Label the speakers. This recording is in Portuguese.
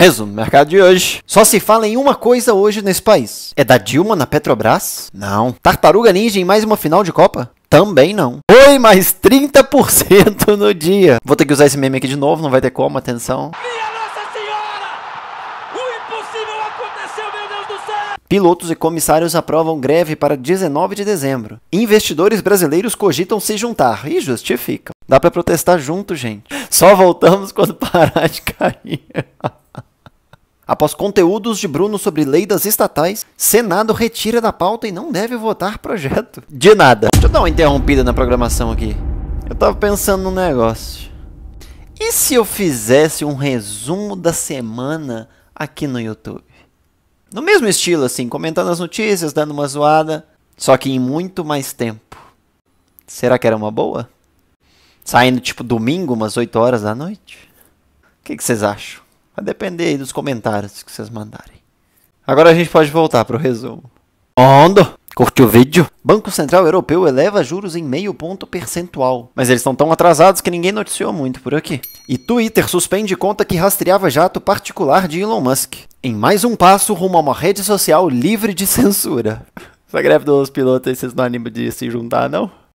Speaker 1: Resumo, mercado de hoje. Só se fala em uma coisa hoje nesse país. É da Dilma na Petrobras? Não. Tartaruga Ninja em mais uma final de Copa? Também não. Foi mais 30% no dia. Vou ter que usar esse meme aqui de novo, não vai ter como, atenção. Pilotos e comissários aprovam greve para 19 de dezembro. Investidores brasileiros cogitam se juntar e justificam. Dá para protestar junto, gente. Só voltamos quando parar de cair. Após conteúdos de Bruno sobre lei das estatais, Senado retira da pauta e não deve votar projeto. De nada. Deixa eu dar uma interrompida na programação aqui. Eu tava pensando num negócio. E se eu fizesse um resumo da semana aqui no YouTube? No mesmo estilo, assim, comentando as notícias, dando uma zoada, só que em muito mais tempo. Será que era uma boa? Saindo tipo domingo, umas 8 horas da noite? O que vocês acham? Vai depender aí dos comentários que vocês mandarem. Agora a gente pode voltar para o resumo.
Speaker 2: Ondo! Curtiu o vídeo?
Speaker 1: Banco Central Europeu eleva juros em meio ponto percentual. Mas eles estão tão atrasados que ninguém noticiou muito por aqui. E Twitter suspende conta que rastreava jato particular de Elon Musk. Em mais um passo rumo a uma rede social livre de censura. Essa greve dos pilotos aí vocês não animam de se juntar, não?